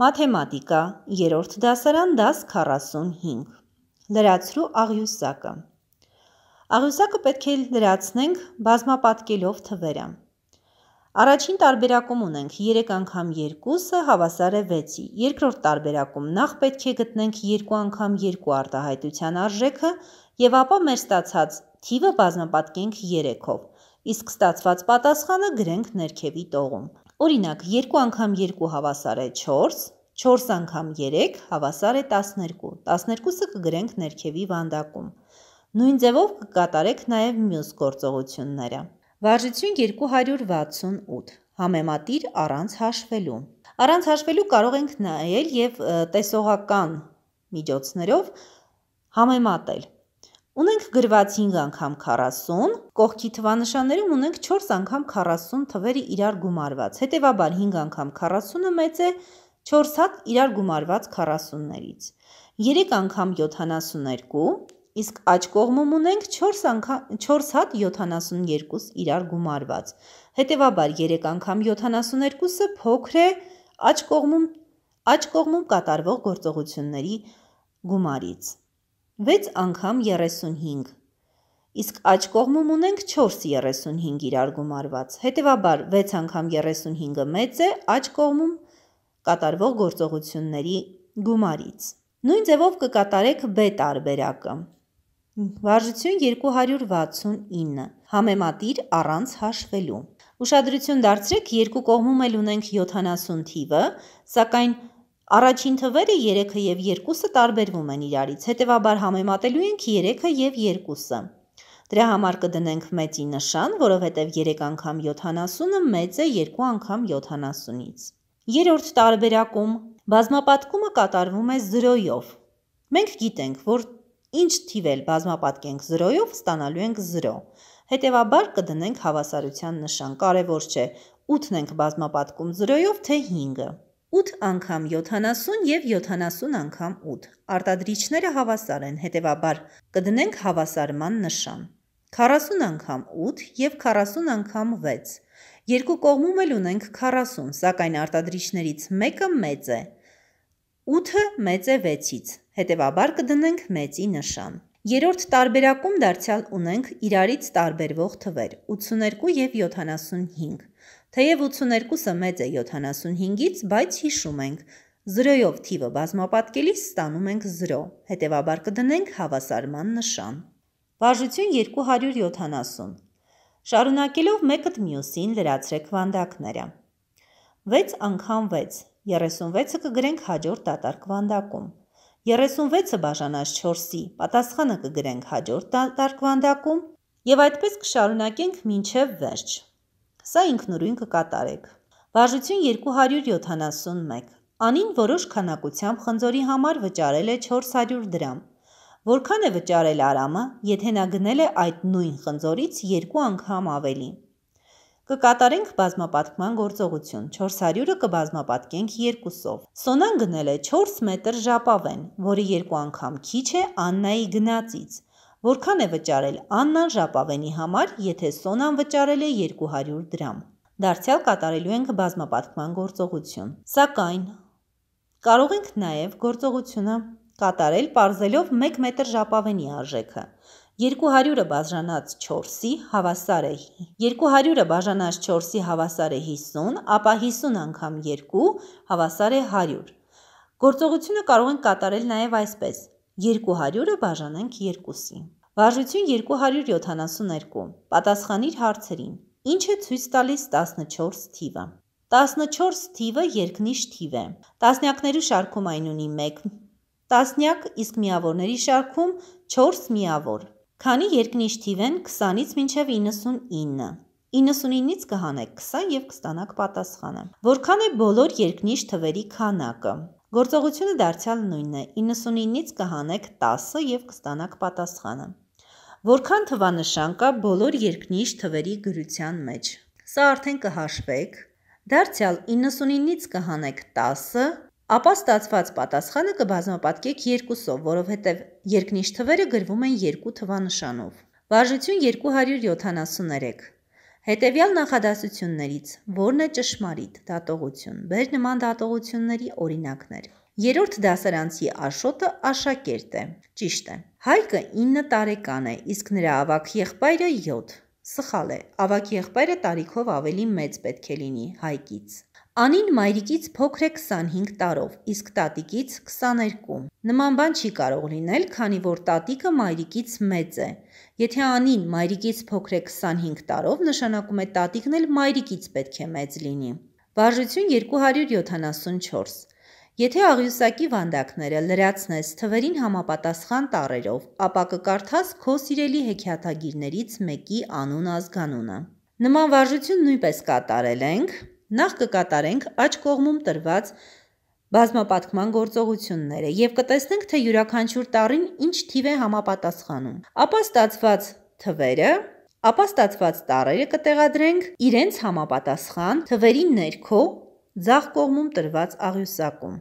Մաթեմատիկա, երորդ դասարան, դաս 45։ Լրացրու աղյուսակը։ Աղյուսակը պետք է լրացնենք բազմապատկելով թվերը։ Առաջին տարբերակում ունենք 3 անգամ 2-ը հավասար է 6-ի։ Երկրորդ տարբերակում նախ պետք է գտնենք 2 անգամ 2 արտահայտության արժեքը եւ ապա մեր ստացած թիվը բազմապատկենք 3-ով։ Իսկ ստացված պատասխանը գրենք ներքևի տողում։ Օրինակ, 2 անգամ 2 հավասար է 4, 4 անգամ 3 հավասար է 12, 12-ը կգրենք ներքևի վանդակում։ Նույն ձևով կկատարեք նաև մյուս գործողությունները։ Վարժություն 268, համեմատիր առանց հաշվելու։ Առանց հաշվելու կարող ենք նայել և տեսողական միջոցներով համեմատել։ Ունենք գրված 5 անգամ 40, կողքի թվանշաններում ունենք 4 անգամ 40 թվերը իրար գումարված։ Հետևաբար 5 անգամ 40-ը մեծ է 4 հատ իրար գումարված 40-ներից։ 3 անգամ 72, իսկ աջ կողմում ունենք 4 անգամ 4 հատ 72 իրար գումարված։ Հետևաբար 3 անգամ 72-ը փոքր է աջ կողմում աջ կողմում կատարվող գործողությունների գումարից։ 6 անգամ 35։ Իսկ աջ կողմում ունենք 4.35 իրար գումարված։ Հետևաբար 6 անգամ 35-ը մեծ է աջ կողմում կատարվող գործողությունների գումարից։ Նույն ձևով կկատարեք B տարբերակը։ Վարժություն 269։ Համեմատիր առանց հաշվելու։ Ուշադրություն դարձրեք, երկու կողմում էլ ունենք 70 թիվը, սակայն 70 Առաջին թվերը 3-ը և 2-ը տարբերվում են իրարից, հետևաբար համեմատելու ենք 3-ը և 2-ը։ Դրա համար կդնենք մեծի նշան, որովհետև 3 անգամ 70-ը մեծ է 2 անգամ 70-ից։ Երորդ տարբերակում բազմապատկումը կատարվում է 0-ով։ Մենք գիտենք, որ ինչ թիվել բազմապատկենք 0-ով, ստանալու ենք 0։ Հետևաբար կդնենք հավասարության նշան, կարևոր չէ, 8-ն ենք բազմապատկում 0-ով, թե 5-ը։ 8 անգամ 70 եւ 70 անգամ 8։ Արտադրիչները հավասար են, հետեւաբար կդնենք հավասարման նշան։ 40 անգամ 8 եւ 40 անգամ 6։ Երկու կողմում էլ ունենք 40, սակայն արտադրիչներից մեկը մեծ է։ 8-ը մեծ է 6-ից, հետեւաբար կդնենք մեծի նշան։ Երորդ տարբերակում դարձյալ ունենք իրարից տարբերվող թվեր 82 և 75, թեև 82-ը մեծ է 75-ից, բայց հիշում ենք, 0-ով թիվը բազմապատկելիս ստանում ենք 0, հետևաբար կդնենք հավասարման նշան։ Բաժություն 270 Շարունակելով մեկըտ մյուսին լրացրեք վանդակները։ 6 անգամ 6, 36-ը կգրենք հաջոր տատարգ վանդակում, 36-ը բաժանած 4-ի, պատասխանը կգրենք հաջորդ տարկվանդակում եւ այդպես կշարունակենք մինչեւ վերջ։ Սա ինքնուրույն կկատարեք։ Վարժություն 271 Անին որոշ քանակությամբ խնձորի համար վճարել է 400 դրամ։ Որքան է վճարել Արամը, եթե նա գնել է այդ նույն խնձորից երկու անգամ ավելի։ Կկատարենք բազմապատկման գործողություն։ 400-ը կբազմապատկենք 2-ով։ Սոնան գնել է 4 մետր ժապավեն, որը երկու անգամ քիչ է Աննայի գնացից։ Որքան է վճարել Աննան ժապավենի համար, եթե Սոնան վճարել է 200 դրամ։ Դարձյալ կատարելու ենք բազմապատկման գործողություն։ Սակայն կարող ենք նաև գործողությունը կատարել parzելով 1 մետր ժապավենի արժեքը։ 200-ը բաժանած 4-ի հավասար է 200-ը բաժանած 4-ի հավասար է 50, ապա 50 անգամ 2 հավասար է 100։ Գործողությունը կարող ենք կատարել նաև այսպես. 200-ը բաժանենք 2-ի։ Վարժություն 272։ Պատասխանիր հարցերին։ Ինչ է ցույց տալիս 14 թիվը։ 14 թիվը երկնիշ թիվ է։ Տասնյակների շարքում այն ունի 1 տասնյակ, իսկ միավորների շարքում 4 միավոր։ Քանի երկնիշ թիվ են 20-ից մինչև 99։ 99-ից կհանեք 20 եւ կստանաք պատասխանը։ Որքան է բոլոր երկնիշ թվերի քանակը։ Գործողությունը դարձյալ նույնն է։ 99-ից կհանեք 10 եւ կստանաք պատասխանը։ Որքան թվանշան կա բոլոր երկնիշ թվերի գրության մեջ։ Սա արդեն կհաշվեք։ Դարձյալ 99-ից կհանեք 10 ապա ստացված պատասխանը կբազմապատկեք 2-ով, որովհետև երկնիշ թվերը գրվում են 2 թվանշանով։ Վարժություն 273 Հետևյալ նախադասություններից որն է ճշմարիտ դատողություն։ Բեր նման դատողությունների օրինակներ։ Երորդ դասարանցի Աշոտը աշակերտ է։ Ճիշտ է։ Հայկը 9 տարեկան է, իսկ նրա ավակ եղբայրը 7։ Սխալ է։ Ավակ եղբայրը տարիքով ավելի մեծ պետք է լինի Հայկից։ Անին մայրիկից փոքր է 25 տարով, իսկ տատիկից 22։ Նման բան չի կարող լինել, քանի որ տատիկը մայրիկից մեծ է։ Եթե Անին մայրիկից փոքր է 25 տարով, նշանակում է տատիկն էլ մայրիկից պետք է մեծ լինի։ Վարժություն 274։ Եթե աղյուսակի վանդակները լրացնես թվերին համապատասխան տառերով, ապա կկարդաս քո սիրելի հեքիաթագիրներից մեկի անուն ազգանունը։ Նման վարժություն նույնպես կատարել ենք Նախ կկատարենք աջ կողմում տրված բազմապատկման գործողությունները եւ կտեսնենք, թե յուրաքանչյուր տարին ինչ թիվ է համապատասխանում։ Ապա ստացված թվերը Ապա ստացված տարերը կտեղադրենք իրենց համապատասխան թվերի ներքո ձախ կողմում տրված աղյուսակում։